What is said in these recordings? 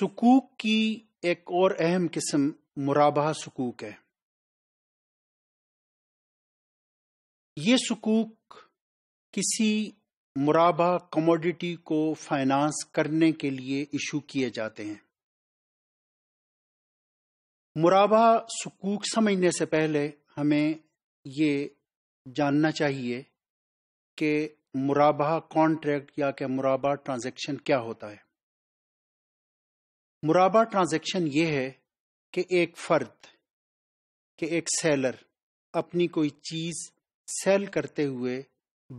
सुकूक की एक और अहम किस्म मुराबा सुकूक है ये सुकूक किसी मुराबा कमोडिटी को फाइनेंस करने के लिए इशू किए जाते हैं मुराबा सुकूक समझने से पहले हमें ये जानना चाहिए कि मुराबा कॉन्ट्रैक्ट या क्या मुराबा ट्रांजैक्शन क्या होता है मुराबा ट्रांजैक्शन ये है कि एक फर्द कि एक सेलर अपनी कोई चीज़ सेल करते हुए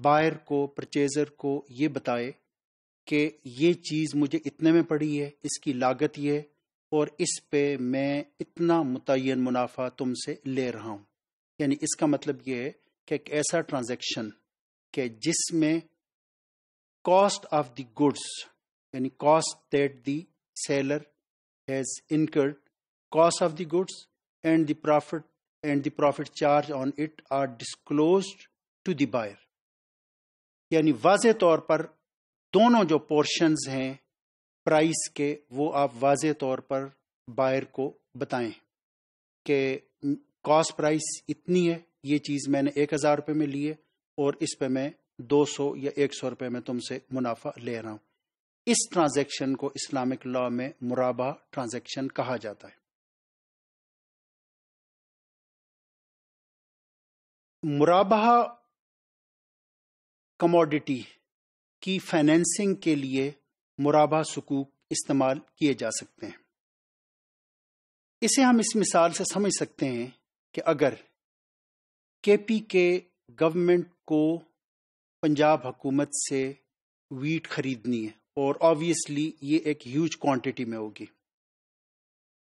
बायर को परचेज़र को ये बताए कि ये चीज़ मुझे इतने में पड़ी है इसकी लागत ये और इस पे मैं इतना मुतन मुनाफा तुमसे ले रहा हूं यानी इसका मतलब ये है कि एक ऐसा ट्रांजैक्शन कि जिसमें कॉस्ट ऑफ द गुड्स यानी cost that the seller has incurred cost of the goods and the profit and the profit charge on it are disclosed to the buyer यानी वाज तौर पर दोनों जो पोर्शंस हैं प्राइस के वो आप वाज तौर पर बायर को बताएं कि कॉस्ट प्राइस इतनी है ये चीज़ मैंने एक हज़ार रुपये में ली है और इस पे मैं दो सौ या एक सौ रुपये में तुमसे मुनाफा ले रहा हूँ इस ट्रांजैक्शन को इस्लामिक लॉ में मुराबा ट्रांजैक्शन कहा जाता है मुराबा कमोडिटी की फाइनेंसिंग के लिए मुराबा सुकूक इस्तेमाल किए जा सकते हैं इसे हम इस मिसाल से समझ सकते हैं कि अगर केपी के गवर्नमेंट को पंजाब हुकूमत से वीट खरीदनी है और ऑब्वियसली ये एक ह्यूज क्वांटिटी में होगी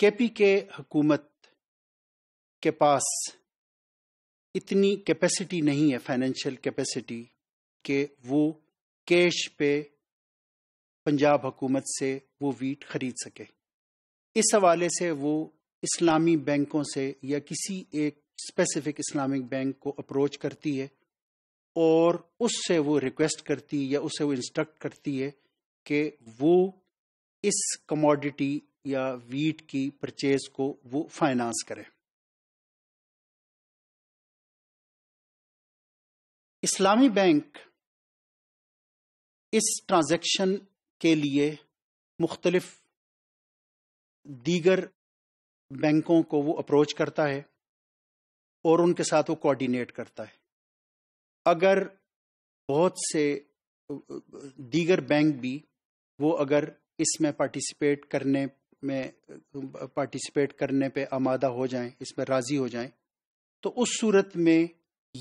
केपी के हुकूमत के पास इतनी कैपेसिटी नहीं है फाइनेंशियल कैपेसिटी के वो कैश पे पंजाब हुकूमत से वो वीट खरीद सके इस हवाले से वो इस्लामी बैंकों से या किसी एक स्पेसिफिक इस्लामिक बैंक को अप्रोच करती है और उससे वो रिक्वेस्ट करती है या उसे वो इंस्ट्रक्ट करती है कि वो इस कमोडिटी या वीट की परचेज को वो फाइनेंस करें इस्लामी बैंक इस ट्रांजैक्शन के लिए मुख्तलफ दीगर बैंकों को वो अप्रोच करता है और उनके साथ वो कोऑर्डिनेट करता है अगर बहुत से दीगर बैंक भी वो अगर इसमें पार्टिसिपेट करने में पार्टिसिपेट करने पे आमादा हो जाएं इसमें राज़ी हो जाएं तो उस सूरत में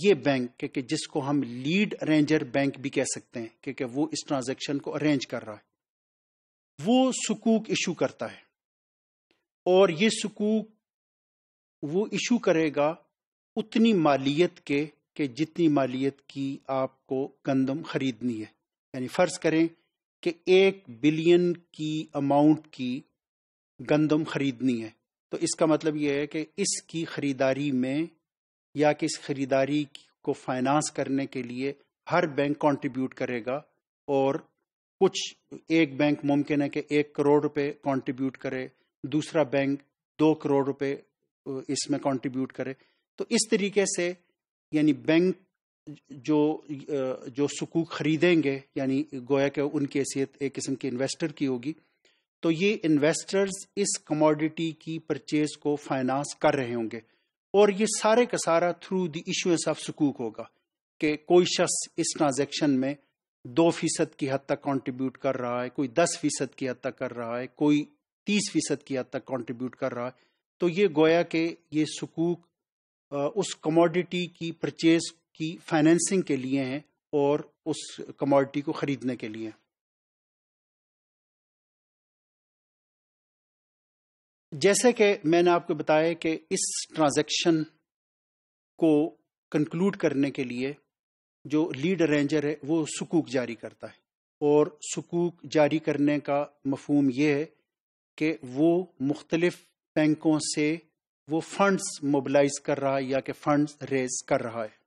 ये बैंक क्योंकि जिसको हम लीड अरेंजर बैंक भी कह सकते हैं क्योंकि वो इस ट्रांजैक्शन को अरेंज कर रहा है वो सुकूक इशू करता है और ये सुकूक वो इशू करेगा उतनी मालियत के कि जितनी मालियत की आपको गंदम खरीदनी है यानी फ़र्ज़ करें कि एक बिलियन की अमाउंट की गंदम खरीदनी है तो इसका मतलब यह है कि इसकी खरीदारी में या कि इस खरीदारी को फाइनेंस करने के लिए हर बैंक कंट्रीब्यूट करेगा और कुछ एक बैंक मुमकिन है कि एक करोड़ रुपए कंट्रीब्यूट करे दूसरा बैंक दो करोड़ रुपए इसमें कंट्रीब्यूट करे तो इस तरीके से यानी बैंक जो जो सुकूक खरीदेंगे यानी गोया के उनकी हैसियत एक किस्म के इन्वेस्टर की होगी तो ये इन्वेस्टर्स इस कमोडिटी की परचेज को फाइनेंस कर रहे होंगे और ये सारे का सारा थ्रू द इशुएंस ऑफ सुकूक होगा कि कोई शख्स इस ट्रांजेक्शन में दो फीसद की हद तक कंट्रीब्यूट कर रहा है कोई दस फीसद की हद तक कर रहा है कोई तीस फीसद की हद तक कंट्रीब्यूट कर रहा है तो ये गोया के ये सुकूक उस कमोडिटी की परचेज की फाइनेंसिंग के लिए हैं और उस कमोडिटी को खरीदने के लिए जैसे कि मैंने आपको बताया कि इस ट्रांजैक्शन को कंक्लूड करने के लिए जो लीड अरेंजर है वो सुकूक जारी करता है और सुकूक जारी करने का मफहम ये है कि वो मुख्तलिफ बैंकों से वो फंड्स मोबलाइज कर रहा है या कि फंड्स रेज कर रहा है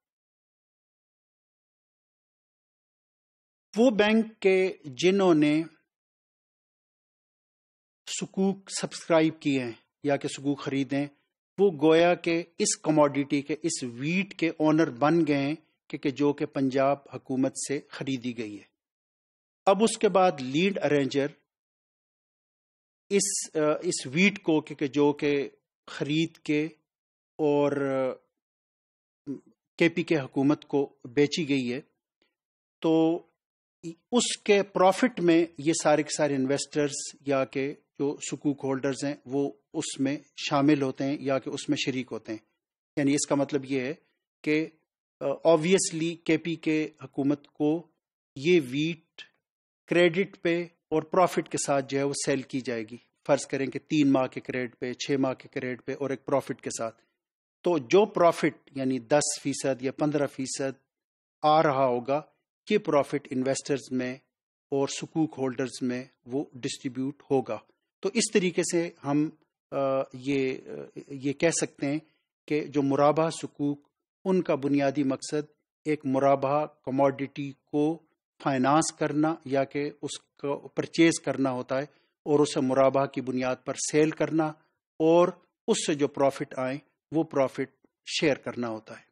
वो बैंक के जिन्होंने सुकूक सब्सक्राइब किए हैं या कि सुकूक खरीदे वो गोया के इस कमोडिटी के इस वीट के ओनर बन गए हैं कि, के जो कि पंजाब हुकूमत से खरीदी गई है अब उसके बाद लीड अरेंजर इस इस वीट को के के जो के खरीद के और केपी के हुकूमत को बेची गई है तो उसके प्रॉफिट में ये सारे के सारे इन्वेस्टर्स या के जो सुकूक होल्डर्स हैं वो उसमें शामिल होते हैं या कि उसमें शरीक होते हैं यानी इसका मतलब ये है कि ऑब्वियसली के पी के हुकूमत को ये वीट क्रेडिट पे और प्रॉफिट के साथ जो है वो सेल की जाएगी फ़र्ज़ करें कि तीन माह के क्रेडिट पे छः माह के क्रेडिट पे और एक प्रॉफिट के साथ तो जो प्रॉफिट यानी दस फीसद या पंद्रह फीसद आ रहा होगा के प्रॉफिट इन्वेस्टर्स में और सुकूक होल्डर्स में वो डिस्ट्रीब्यूट होगा तो इस तरीके से हम ये ये कह सकते हैं कि जो मुराबा सुकूक उनका बुनियादी मकसद एक मुराबा कमोडिटी को फाइनेंस करना या कि उसको परचेज करना होता है और उसे मुराबा की बुनियाद पर सेल करना और उससे जो प्रॉफिट आए वो प्रॉफिट शेयर करना होता है